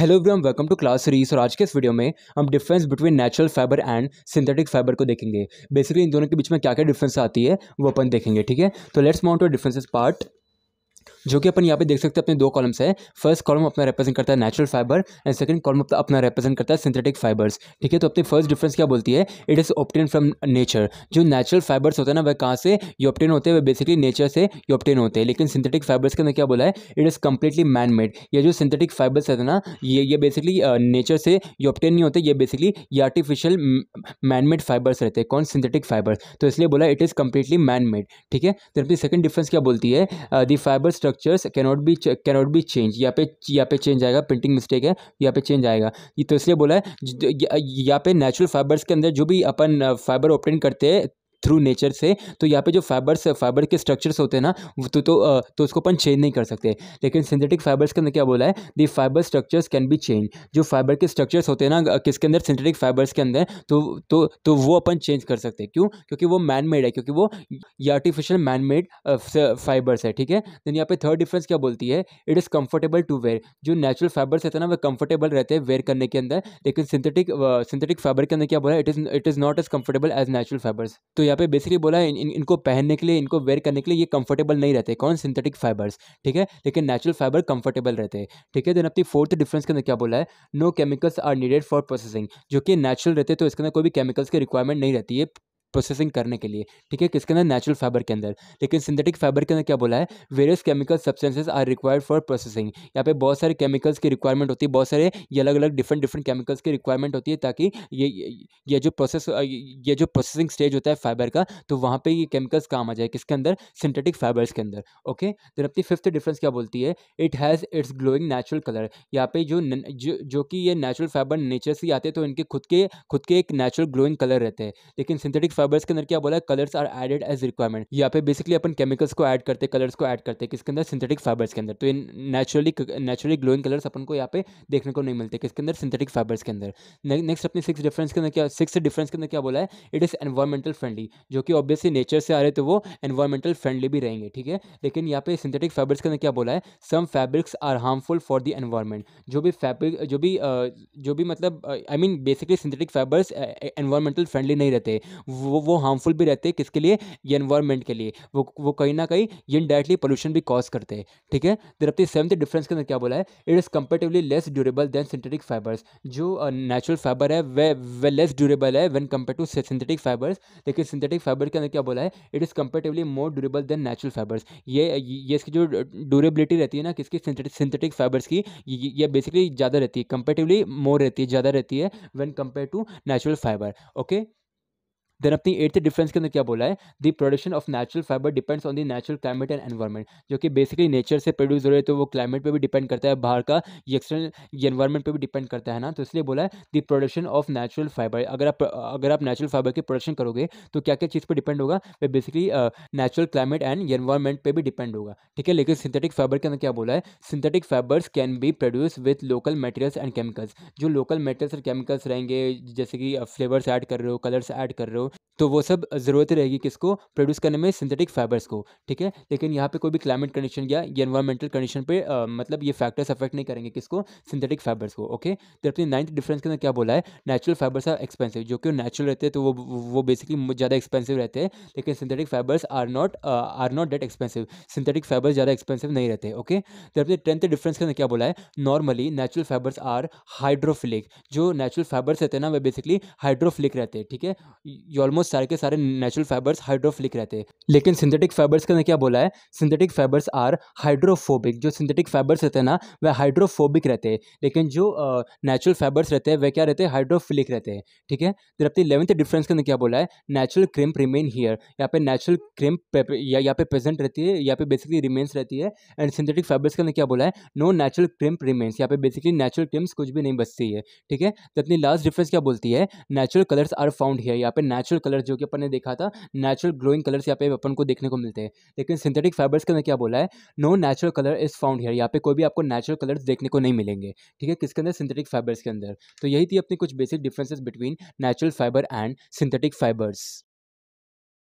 hello everyone welcome to class series और आज के इस वीडियो में हम difference between natural fibre and synthetic fibre को देखेंगे बेसिकली इन दोनों के बीच में क्या क्या डिफरेंस आती है वो अपन देखेंगे ठीक है तो let's mount to differences part जो कि अपन यहाँ पे देख सकते हैं अपने दो कॉलम्स है फर्स्ट कॉलम अपना रिप्रेजेंट करता है natural fibre and second column अपना रिप्रेजेंट करता है सिंथेटिक फाइबर्स ठीक है तो अपनी फर्स्ट डिफरेंस क्या बोलती है it is obtain from nature जो नेचुरल फाइबर्स होते हैं ना वह कहाँ से ये ऑप्टेन होते हैं वह बेसिकली नेचर से ये ऑप्टेन होते हैं लेकिन सिंथेटिक फाइबर्स के अंदर क्या बोला है it is completely man made या जो सिंथेटिक फाइबर्स है ना ये ये बेसिकली नेचर से ये ऑप्टेन नहीं होते ये बेसिकली ये आर्टिफिशियल मेड फाइबर्स रहते हैं कौन सिंथेटिक फाइबर्स तो इसलिए बोला it is completely man made ठीक है तो अपनी सेकंड डिफरेंस क्या बोलती है the fibres structures cannot be cannot be change यहाँ पे यहाँ पे चेंज आएगा प्रिंटिंग मिस्टेक है यहाँ पे चेंज आएगा ये तो इसलिए बोला है यहाँ पे नेचुरल फाइबर्स के अंदर जो भी अपन फाइबर ऑप्टेन करते हैं थ्रू नेचर से तो यहाँ पे जो फाइबर्स फाइबर के स्ट्रक्चर्स होते हैं ना तो तो, तो उसको अपन चेंज नहीं कर सकते लेकिन सिंथेटिक फाइबर्स के अंदर क्या बोला है the fibre structures can be change जो फाइबर के स्ट्रक्चर्स होते हैं ना किसके अंदर सिंथेटिक फाइबर्स के अंदर तो तो तो वो अपन चेंज कर सकते हैं क्यों क्योंकि वो मैन मेड है क्योंकि वो ये आर्टिफिशियल मैन मेड फाइबर्स है ठीक है देन यहाँ पे थर्ड डिफरेंस क्या बोलती है it is comfortable to wear जो नेचुरल फाइबर्स रहते हैं ना वे कंफर्टेबल रहते हैं वेयर करने के अंदर लेकिन सिंथेटिक सिंथेटिक फाइबर के अंदर क्या बोला it is it is not as comfortable as natural fibres तो यहाँ पे बेसिकली बोला है इन, इन, इनको पहनने के लिए इनको वेयर करने के लिए ये कंफर्टेबल नहीं रहते कौन सिंथेटिक फाइबर्स ठीक है लेकिन नेचुरल फाइबर कंफर्टेबल रहते हैं ठीक है देन अपनी फोर्थ डिफरेंस के अंदर क्या बोला है no chemicals are needed for processing जो कि नेचुरल रहते तो इसके अंदर कोई भी केमिकल्स की रिक्वायरमेंट नहीं रहती है प्रोसेसिंग करने के लिए ठीक है किसके अंदर नेचुरल फाइबर के अंदर लेकिन सिंथेटिक फाइबर के अंदर क्या बोला है various chemical substances are required for processing यहाँ पे बहुत सारे केमिकल्स की रिक्वायरमेंट होती है बहुत सारे ये अलग अलग डिफरेंट डिफरेंट केमिकल्स की रिक्वायरमेंट होती है ताकि ये ये जो प्रोसेस ये जो प्रोसेसिंग स्टेज होता है फाइबर का तो वहाँ पर ये केमिकल्स काम आ जाए किसके अंदर सिंथेटिक फाइबर्स के अंदर ओके देन अपनी फिफ्थ डिफरेंस क्या बोलती है it has its glowing natural colour यहाँ पे जो जो, जो कि ये नेचुरल फाइबर नेचर से आते हैं तो इनके खुद के खुद के एक नेचुरल ग्लोइंग कलर रहते हैं लेकिन सिंथेटिक फाइबर्स के अंदर क्या बोला colours are added as requirement यहाँ पे बेसिकली अपन केमिकल्स को ऐड करते कलर्स को ऐड करते किसके अंदर सिंथेटिक फाइबर्स के अंदर तो नेचुरली नेचुरली ग्लोइंग कलर्स अपन को यहाँ पे देखने को नहीं मिलते किसके अंदर सिंथेटिक फाइबर्स के अंदर नेक्स्ट अपने सिक्स डिफरेंस के अंदर क्या सिक्स डिफरेंस के अंदर क्या बोला है इट इज़ एनवायरमेंटल फ्रेंडली जो कि ऑब्वियसली नेचर से आ रहे तो वो एनवायरमेंटल फ्रेंडली भी रहेंगे ठीक है लेकिन यहाँ पे सिंथेटिक फाइबर्स के अंदर क्या बोला है some fabrics are harmful for the environment जो भी फैब्रिक जो भी जो भी मतलब I mean basically synthetic fibres environmental friendly नहीं रहते वो वो हार्मफुल भी रहते हैं किसके लिए ये इन्वायरमेंट के लिए वो वो कहीं ना कहीं ये इनडायरेक्टली पोल्यूशन भी कॉज करते हैं ठीक है अपनी सेवंथ डिफरेंस के अंदर क्या बोला है it is comparatively less durable than synthetic fibres जो नेचुरल फाइबर है वे वे लेस ड्यूरेबल है when compare to synthetic fibres लेकिन सिंथेटिक फाइबर के अंदर क्या बोला है it is comparatively more durable than natural fibres ये ये इसकी जो ड्यूरेबिलिटी रहती है ना किसकी सिंथेटिक फाइबर्स की ये बेसिकली ज़्यादा रहती है कंपेटिवली मोर रहती है ज़्यादा रहती है when compare to natural fibre okay then अपनी एट्थ डिफरेंस के अंदर क्या बोला है the production of natural fibre depends on the natural climate and environment जो कि बेसिकली नेचर से प्रोड्यूस हो रहे तो वो क्लाइमेट पर भी डिपेंड करता है बाहर का एक्सटर्नल एनवायरमेंट पर भी डिपेंड करता है ना तो इसलिए बोला है the production of natural fibre अगर आप अगर आप नेचुरल फाइबर की प्रोडक्शन करोगे तो क्या क्या चीज़ पर डिपेंड होगा वह basically natural climate and environment पर भी डिपेंड होगा ठीक है लेकिन सिंथेटिक फाइबर के अंदर क्या बोला है synthetic fibres can be produce with local materials and chemicals जो लोकल मेटल्स और केमिकल्स रहेंगे जैसे कि फ्लेवर्स uh, ऐड कर रहे हो कलर्स ऐड कर रहे हो तो वो सब ज़रूरत रहेगी किसको प्रोड्यूस करने में सिंथेटिक फाइबर्स को ठीक है लेकिन यहाँ पे कोई भी क्लाइमेट कंडीशन या एनवायरमेंटल कंडीशन पे आ, मतलब ये फैक्टर्स अफेक्ट नहीं करेंगे किसको सिंथेटिक फाइबर्स को ओके तो अपनी नाइन्थ डिफरेंस के अंदर क्या बोला है नेचुरल फाइबर्स आर एक्सपेंसिव जो कि नेचुरल रहते हैं तो वो वो बेसिकली ज़्यादा एक्सपेंसिव रहते हैं लेकिन synthetic fibres are not are not that expensive synthetic fibres ज़्यादा एक्सपेंसिव नहीं रहते ओके तो अपने टेंथ डिफरेंस के अंदर क्या बोला है normally natural fibres are hydrophilic जो नेचुरल फाइबर्स रहते हैं ना वे बेसिकली हाइड्रोफिलिक रहते हैं ठीक है ये ऑलमोस्ट सारे के सारे नेचुरल फाइबर्स हाइड्रोफिलिक रहते हैं लेकिन सिंथेटिक फाइबर्स का ने क्या बोला है सिंथेटिक फाइबर्स आर हाइड्रोफोबिक जो सिंथेटिक फाइबर्स रहते हैं ना वह हाइड्रोफोबिक रहते हैं लेकिन जो नेचुरल फाइबर्स रहते हैं वह क्या रहते हैं हाइड्रोफिलिक रहते हैं ठीक है अपनी इलेवंथ डिफरेंस का ने क्या बोला है नेचुरल क्रिम्प रिमेन हियर यहाँ पे नेचुरल क्रिम्प यहाँ पे प्रेजेंट रहती है यहाँ पे बेसिकली रिमेन्स रहती है एंड सिंथेटिक फाइबर्स का ने क्या बोला है नो नेचुरल क्रिम्प रिमेन्स यहाँ पे बेसिकली नेचुरल क्रिम्स कुछ भी नहीं बचती है ठीक है तो अपनी लास्ट डिफरेंस क्या बोलती है natural colours are found here यहाँ पे नेचुरल कलर कलर जो कि अपन ने देखा था नेचुरल ग्लोइंग कलर्स यहाँ पे अपन को देखने को मिलते हैं लेकिन सिंथेटिक फाइबर्स के अंदर क्या बोला है no natural colour is found here यहाँ पे कोई भी आपको नेचुरल कलर्स देखने को नहीं मिलेंगे ठीक है किसके अंदर सिंथेटिक फाइबर्स के अंदर तो यही थी अपनी कुछ basic differences between natural fibre and synthetic fibres